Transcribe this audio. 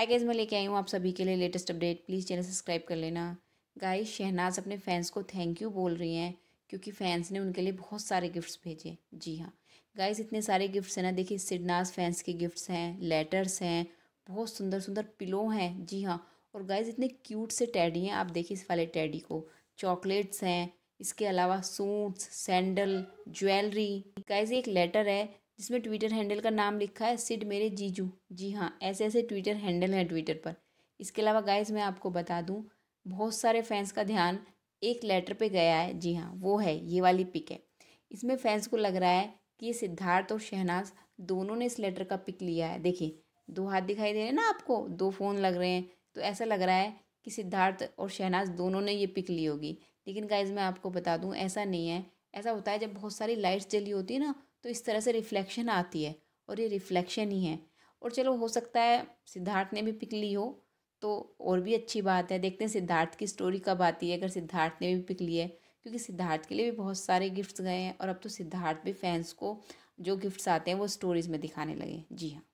hi guys मैं लेके आई हूँ आप सभी के लिए latest update please channel subscribe कर लेना गाइज शहनाज अपने फैंस को थैंक यू बोल रही हैं क्योंकि फैंस ने उनके लिए बहुत सारे गिफ्ट्स भेजे जी हाँ गाइज इतने सारे गिफ्ट्स हैं ना देखिए सिडनाज फैंस के गिफ्ट्स हैं लेटर्स हैं बहुत सुंदर सुंदर पिलो हैं जी हाँ और गाइज इतने क्यूट से टैडी हैं आप देखिए इस वाले टैडी को चॉकलेट्स हैं इसके अलावा सूट्स सैंडल ज्वेलरी गाइज एक लेटर है जिसमें ट्विटर हैंडल का नाम लिखा है सिड मेरे जीजू जी हाँ ऐसे ऐसे ट्विटर हैंडल हैं ट्विटर पर इसके अलावा गाइज मैं आपको बता दूँ बहुत सारे फैंस का ध्यान एक लेटर पे गया है जी हाँ वो है ये वाली पिक है इसमें फैंस को लग रहा है कि सिद्धार्थ और शहनाज दोनों ने इस लेटर का पिक लिया है देखिए दो हाथ दिखाई दे रहे हैं ना आपको दो फ़ोन लग रहे हैं तो ऐसा लग रहा है कि सिद्धार्थ और शहनाज दोनों ने ये पिक ली होगी लेकिन गाइज मैं आपको बता दूँ ऐसा नहीं है ऐसा होता है जब बहुत सारी लाइट्स जली होती है ना तो इस तरह से रिफ्लेक्शन आती है और ये रिफ्लेक्शन ही है और चलो हो सकता है सिद्धार्थ ने भी पिक ली हो तो और भी अच्छी बात है देखते हैं सिद्धार्थ की स्टोरी कब आती है अगर सिद्धार्थ ने भी पिक ली है क्योंकि सिद्धार्थ के लिए भी बहुत सारे गिफ्ट्स गए हैं और अब तो सिद्धार्थ भी फैंस को जो गिफ्ट्स आते हैं वो स्टोरीज़ में दिखाने लगे जी हाँ